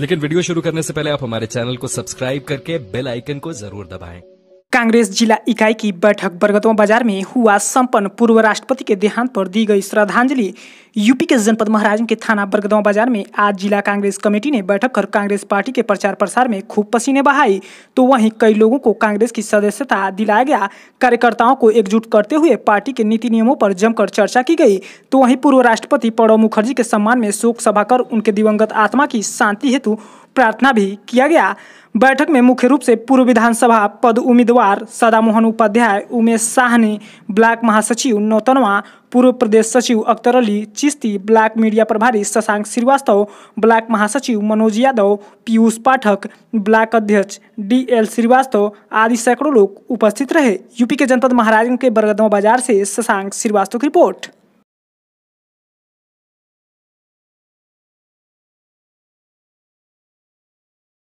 लेकिन वीडियो शुरू करने से पहले आप हमारे चैनल को सब्सक्राइब करके बेल आइकन को जरूर दबाएं। कांग्रेस जिला इकाई की बैठक बरगतवा बाजार में हुआ संपन्न पूर्व राष्ट्रपति के देहांत पर दी गई श्रद्धांजलि यूपी के जनपद महाराजन के थाना बरगदवा बाजार में आज जिला कांग्रेस कमेटी ने बैठक कर कांग्रेस पार्टी के प्रचार प्रसार में खूब पसीने बहाई तो वहीं कई लोगों को कांग्रेस की सदस्यता दिलाया गया कार्यकर्ताओं को एकजुट करते हुए पार्टी के नीति नियमों पर जमकर चर्चा की गई तो वहीं पूर्व राष्ट्रपति प्रणब मुखर्जी के सम्मान में शोक सभा कर उनके दिवंगत आत्मा की शांति हेतु प्रार्थना भी किया गया बैठक में मुख्य रूप से पूर्व विधानसभा पद उम्मीदवार सदामोहन उपाध्याय उमेश साहनी ब्लैक ब्लॉक महासचिव नौतनवा पूर्व प्रदेश सचिव अख्तर अली चिश्ती ब्लैक मीडिया प्रभारी शशांक श्रीवास्तव ब्लैक महासचिव मनोज यादव पीयूष पाठक ब्लॉक अध्यक्ष डी एल श्रीवास्तव आदि सैकड़ों लोग उपस्थित रहे यूपी के जनपद महाराजगंज के बरगदमा बाजार से शशांक श्रीवास्तव की रिपोर्ट